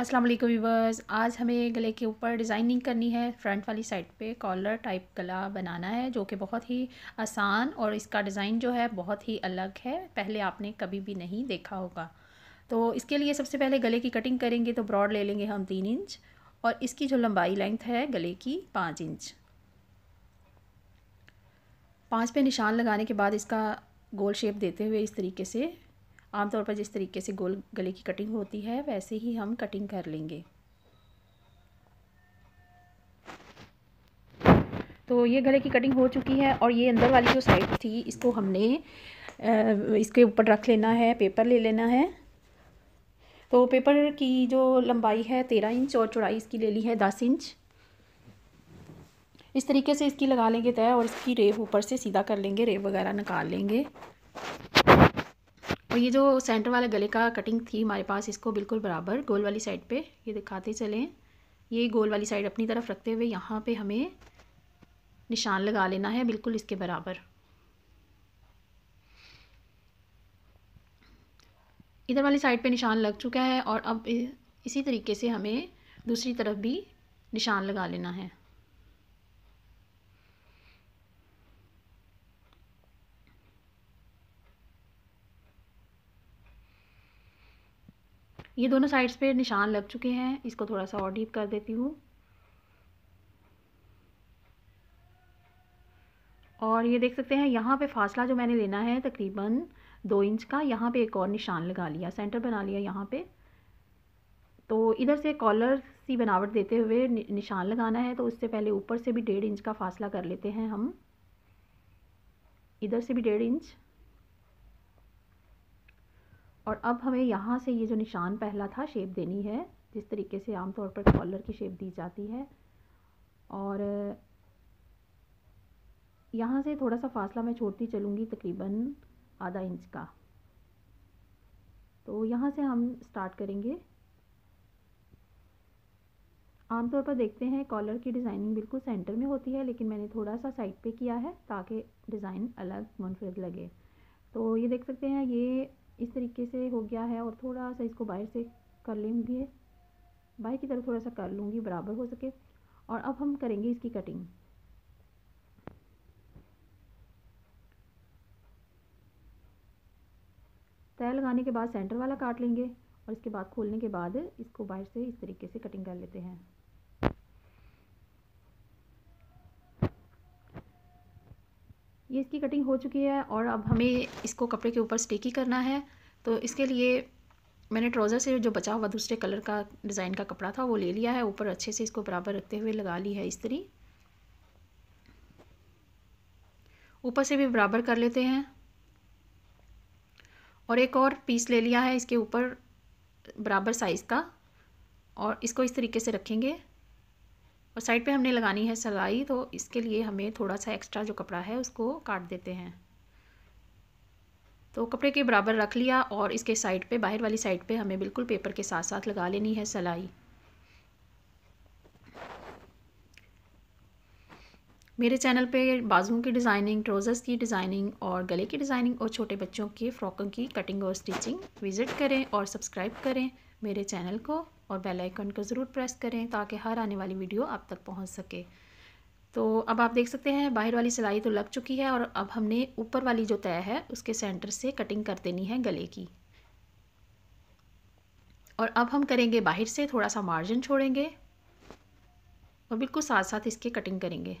अस्सलाम वालेकुम व्यूवर्स आज हमें गले के ऊपर डिज़ाइनिंग करनी है फ्रंट वाली साइड पे कॉलर टाइप गला बनाना है जो कि बहुत ही आसान और इसका डिज़ाइन जो है बहुत ही अलग है पहले आपने कभी भी नहीं देखा होगा तो इसके लिए सबसे पहले गले की कटिंग करेंगे तो ब्रॉड ले लेंगे हम तीन इंच और इसकी जो लंबाई लेंथ है गले की पाँच इंच पाँच पे निशान लगाने के बाद इसका गोल शेप देते हुए इस तरीके से आमतौर पर जिस तरीके से गोल गले की कटिंग होती है वैसे ही हम कटिंग कर लेंगे तो ये गले की कटिंग हो चुकी है और ये अंदर वाली जो साइड थी इसको हमने इसके ऊपर रख लेना है पेपर ले लेना है तो पेपर की जो लंबाई है तेरह इंच और चौड़ाई इसकी ले ली है दस इंच इस तरीके से इसकी लगा लेंगे तय और इसकी रेव ऊपर से सीधा कर लेंगे रेव वगैरह निकाल लेंगे और ये जो सेंटर वाले गले का कटिंग थी हमारे पास इसको बिल्कुल बराबर गोल वाली साइड पे ये दिखाते चलें ये गोल वाली साइड अपनी तरफ रखते हुए यहाँ पे हमें निशान लगा लेना है बिल्कुल इसके बराबर इधर वाली साइड पे निशान लग चुका है और अब इसी तरीके से हमें दूसरी तरफ भी निशान लगा लेना है ये दोनों साइड्स पे निशान लग चुके हैं इसको थोड़ा सा और डीप कर देती हूँ और ये देख सकते हैं यहाँ पे फासला जो मैंने लेना है तकरीबन दो इंच का यहाँ पे एक और निशान लगा लिया सेंटर बना लिया यहाँ पे तो इधर से कॉलर सी बनावट देते हुए निशान लगाना है तो उससे पहले ऊपर से भी डेढ़ इंच का फासला कर लेते हैं हम इधर से भी डेढ़ इंच और अब हमें यहाँ से ये जो निशान पहला था शेप देनी है जिस तरीके से आमतौर पर कॉलर की शेप दी जाती है और यहाँ से थोड़ा सा फासला मैं छोड़ती चलूँगी तकरीबन आधा इंच का तो यहाँ से हम स्टार्ट करेंगे आमतौर पर देखते हैं कॉलर की डिज़ाइनिंग बिल्कुल सेंटर में होती है लेकिन मैंने थोड़ा सा साइड पे किया है ताकि डिज़ाइन अलग मुनफरद लगे तो ये देख सकते हैं ये इस तरीके से हो गया है और थोड़ा सा इसको बाहर से कर लेंगे बाहर की तरफ थोड़ा सा कर लूँगी बराबर हो सके और अब हम करेंगे इसकी कटिंग तय लगाने के बाद सेंटर वाला काट लेंगे और इसके बाद खोलने के बाद इसको बाहर से इस तरीके से कटिंग कर लेते हैं इसकी कटिंग हो चुकी है और अब हमें इसको कपड़े के ऊपर स्टिकी करना है तो इसके लिए मैंने ट्राउज़र से जो बचा हुआ दूसरे कलर का डिज़ाइन का कपड़ा था वो ले लिया है ऊपर अच्छे से इसको बराबर रखते हुए लगा ली है तरी ऊपर से भी बराबर कर लेते हैं और एक और पीस ले लिया है इसके ऊपर बराबर साइज़ का और इसको इस तरीके से रखेंगे और साइड पे हमने लगानी है सलाई तो इसके लिए हमें थोड़ा सा एक्स्ट्रा जो कपड़ा है उसको काट देते हैं तो कपड़े के बराबर रख लिया और इसके साइड पे बाहर वाली साइड पे हमें बिल्कुल पेपर के साथ साथ लगा लेनी है सलाई मेरे चैनल पे बाजुओं की डिज़ाइनिंग ट्रोज़र्स की डिज़ाइनिंग और गले की डिज़ाइनिंग और छोटे बच्चों के फ़्रॉकों की कटिंग और स्टिचिंग विज़िट करें और सब्सक्राइब करें मेरे चैनल को और बेल आइकन को ज़रूर प्रेस करें ताकि हर आने वाली वीडियो आप तक पहुंच सके तो अब आप देख सकते हैं बाहर वाली सिलाई तो लग चुकी है और अब हमने ऊपर वाली जो तय है उसके सेंटर से कटिंग कर देनी है गले की और अब हम करेंगे बाहर से थोड़ा सा मार्जिन छोड़ेंगे और बिल्कुल साथ साथ इसकी कटिंग करेंगे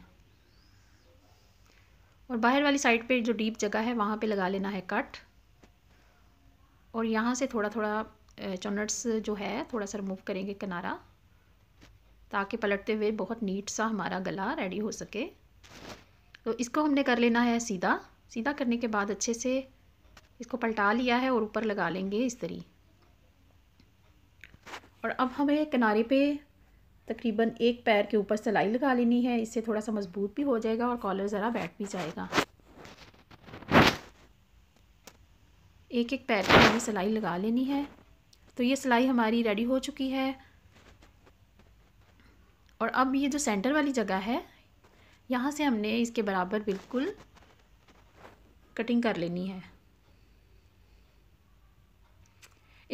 और बाहर वाली साइड पर जो डीप जगह है वहाँ पर लगा लेना है कट और यहाँ से थोड़ा थोड़ा चनट्स जो है थोड़ा सा रिमूव करेंगे किनारा ताकि पलटते हुए बहुत नीट सा हमारा गला रेडी हो सके तो इसको हमने कर लेना है सीधा सीधा करने के बाद अच्छे से इसको पलटा लिया है और ऊपर लगा लेंगे इस तरी और अब हमें किनारे पे तकरीबन एक पैर के ऊपर सिलाई लगा लेनी है इससे थोड़ा सा मज़बूत भी हो जाएगा और कॉलर ज़रा बैठ भी जाएगा एक एक पैर पर हमें सिलाई लगा लेनी है तो ये सिलाई हमारी रेडी हो चुकी है और अब ये जो सेंटर वाली जगह है यहाँ से हमने इसके बराबर बिल्कुल कटिंग कर लेनी है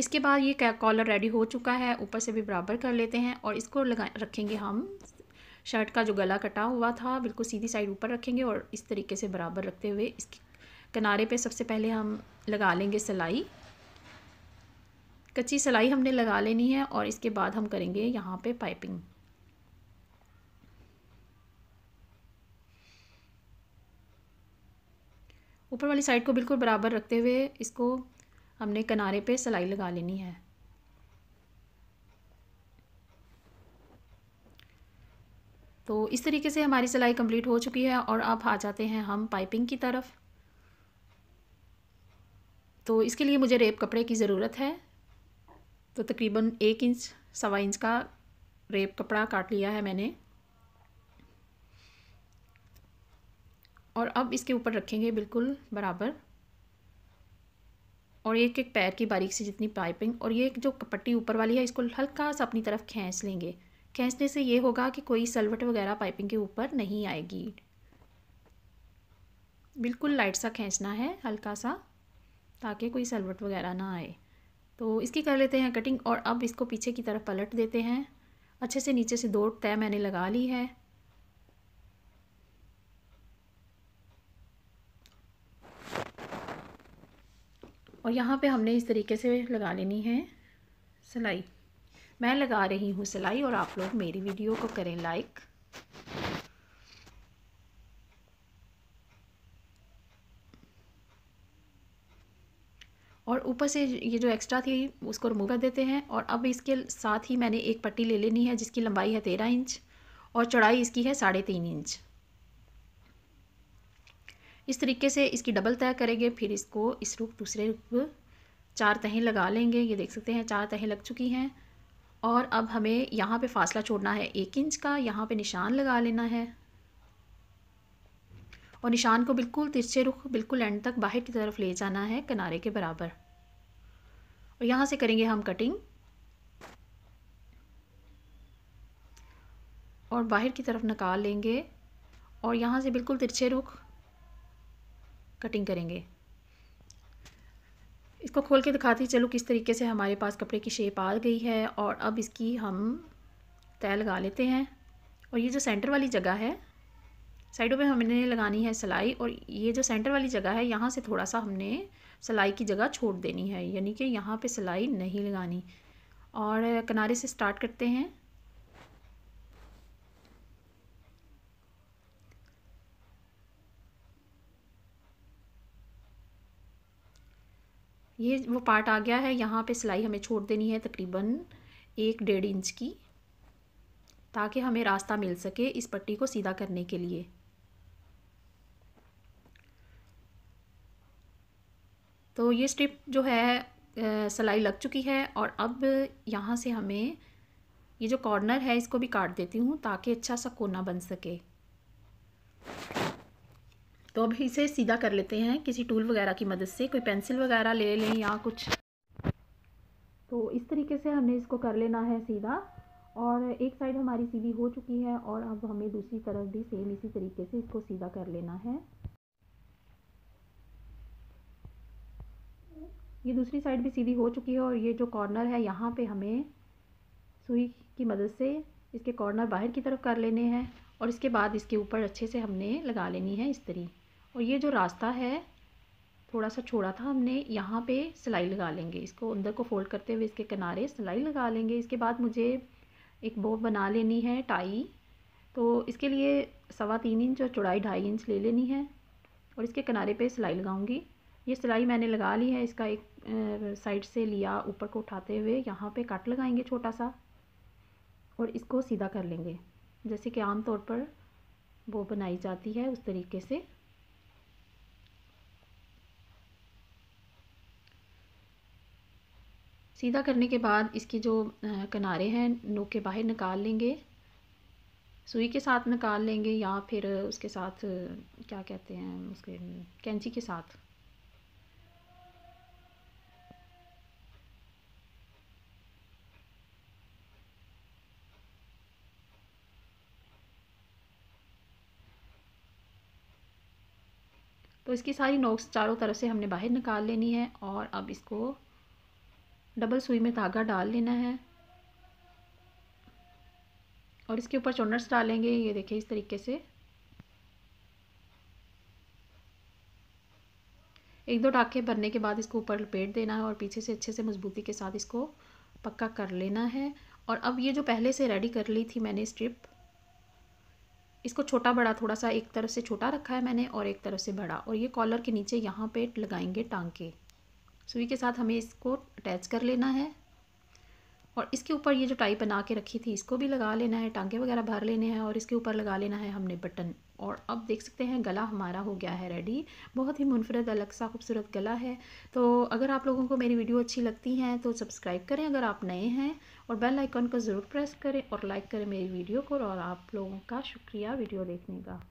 इसके बाद ये कॉलर रेडी हो चुका है ऊपर से भी बराबर कर लेते हैं और इसको लगा रखेंगे हम शर्ट का जो गला कटा हुआ था बिल्कुल सीधी साइड ऊपर रखेंगे और इस तरीके से बराबर रखते हुए इसके किनारे पे सबसे पहले हम लगा लेंगे सिलाई कच्ची सिलाई हमने लगा लेनी है और इसके बाद हम करेंगे यहाँ पे पाइपिंग ऊपर वाली साइड को बिल्कुल बराबर रखते हुए इसको हमने किनारे पे सिलाई लगा लेनी है तो इस तरीके से हमारी सिलाई कंप्लीट हो चुकी है और अब आ जाते हैं हम पाइपिंग की तरफ तो इसके लिए मुझे रेप कपड़े की ज़रूरत है तो तकरीबन एक इंच सवा इंच का रेप कपड़ा काट लिया है मैंने और अब इसके ऊपर रखेंगे बिल्कुल बराबर और एक एक पैर की बारीक से जितनी पाइपिंग और ये जो पट्टी ऊपर वाली है इसको हल्का सा अपनी तरफ खींच लेंगे खींचने से ये होगा कि कोई सलवट वगैरह पाइपिंग के ऊपर नहीं आएगी बिल्कुल लाइट सा खींचना है हल्का सा ताकि कोई सलवट वगैरह ना आए तो इसकी कर लेते हैं कटिंग और अब इसको पीछे की तरफ पलट देते हैं अच्छे से नीचे से दो तय मैंने लगा ली है और यहाँ पे हमने इस तरीके से लगा लेनी है सिलाई मैं लगा रही हूँ सिलाई और आप लोग मेरी वीडियो को करें लाइक ऊपर से ये जो एक्स्ट्रा थी उसको रिमूव कर देते हैं और अब इसके साथ ही मैंने एक पट्टी ले लेनी है जिसकी लंबाई है तेरह इंच और चौड़ाई इसकी है साढ़े तीन इंच इस तरीके से इसकी डबल तय करेंगे फिर इसको इस रूप दूसरे रूप चार तहें लगा लेंगे ये देख सकते हैं चार तहें लग चुकी हैं और अब हमें यहाँ पे फासला छोड़ना है एक इंच का यहाँ पे निशान लगा लेना है और निशान को बिल्कुल तिरछे रुख बिल्कुल एंड तक बाहर की तरफ ले जाना है किनारे के बराबर और यहाँ से करेंगे हम कटिंग और बाहर की तरफ निकाल लेंगे और यहाँ से बिल्कुल तिरछे रुख कटिंग करेंगे इसको खोल के दिखाती चलो किस तरीके से हमारे पास कपड़े की शेप आ गई है और अब इसकी हम तय लगा लेते हैं और ये जो सेंटर वाली जगह है साइडों पे हमने लगानी है सिलाई और ये जो सेंटर वाली जगह है यहाँ से थोड़ा सा हमने सिलाई की जगह छोड़ देनी है यानी कि यहाँ पे सिलाई नहीं लगानी और किनारे से स्टार्ट करते हैं ये वो पार्ट आ गया है यहाँ पे सिलाई हमें छोड़ देनी है तकरीबन एक डेढ़ इंच की ताकि हमें रास्ता मिल सके इस पट्टी को सीधा करने के लिए तो ये स्ट्रिप जो है सिलाई लग चुकी है और अब यहाँ से हमें ये जो कॉर्नर है इसको भी काट देती हूँ ताकि अच्छा सा कोना बन सके तो अब इसे सीधा कर लेते हैं किसी टूल वगैरह की मदद से कोई पेंसिल वगैरह ले लें या कुछ तो इस तरीके से हमने इसको कर लेना है सीधा और एक साइड हमारी सीधी हो चुकी है और अब हमें दूसरी तरफ भी सेम इसी तरीके से इसको सीधा कर लेना है ये दूसरी साइड भी सीधी हो चुकी है और ये जो कॉर्नर है यहाँ पे हमें सुई की मदद से इसके कॉर्नर बाहर की तरफ कर लेने हैं और इसके बाद इसके ऊपर अच्छे से हमने लगा लेनी है इस्तरी और ये जो रास्ता है थोड़ा सा छोड़ा था हमने यहाँ पे सिलाई लगा लेंगे इसको अंदर को फोल्ड करते हुए इसके किनारे सिलाई लगा लेंगे इसके बाद मुझे एक बो बना लेनी है टाई तो इसके लिए सवा तीन इंच और चौड़ाई ढाई इंच ले लेनी है और इसके किनारे पे सिलाई लगाऊंगी ये सिलाई मैंने लगा ली है इसका एक साइड से लिया ऊपर को उठाते हुए यहाँ पे कट लगाएंगे छोटा सा और इसको सीधा कर लेंगे जैसे कि आम तौर पर वो बनाई जाती है उस तरीके से सीधा करने के बाद इसके जो किनारे हैं नोक के बाहर निकाल लेंगे सुई के साथ निकाल लेंगे या फिर उसके साथ क्या कहते हैं उसके कैंची के साथ तो इसकी सारी नोक्स चारों तरफ से हमने बाहर निकाल लेनी है और अब इसको डबल सुई में धागा डाल लेना है और इसके ऊपर चोनट्स डालेंगे ये देखिए इस तरीके से एक दो टाके भरने के बाद इसको ऊपर लपेट देना है और पीछे से अच्छे से मजबूती के साथ इसको पक्का कर लेना है और अब ये जो पहले से रेडी कर ली थी मैंने स्ट्रिप इसको छोटा बड़ा थोड़ा सा एक तरफ से छोटा रखा है मैंने और एक तरफ से बड़ा और ये कॉलर के नीचे यहाँ पे लगाएंगे टांके के सुई के साथ हमें इसको अटैच कर लेना है और इसके ऊपर ये जो टाई बना के रखी थी इसको भी लगा लेना है टांगे वगैरह भर लेने हैं और इसके ऊपर लगा लेना है हमने बटन और अब देख सकते हैं गला हमारा हो गया है रेडी बहुत ही मुनफरद अलग सा खूबसूरत गला है तो अगर आप लोगों को मेरी वीडियो अच्छी लगती हैं तो सब्सक्राइब करें अगर आप नए हैं और बेल आइकन को ज़रूर प्रेस करें और लाइक करें मेरी वीडियो को और आप लोगों का शुक्रिया वीडियो देखने का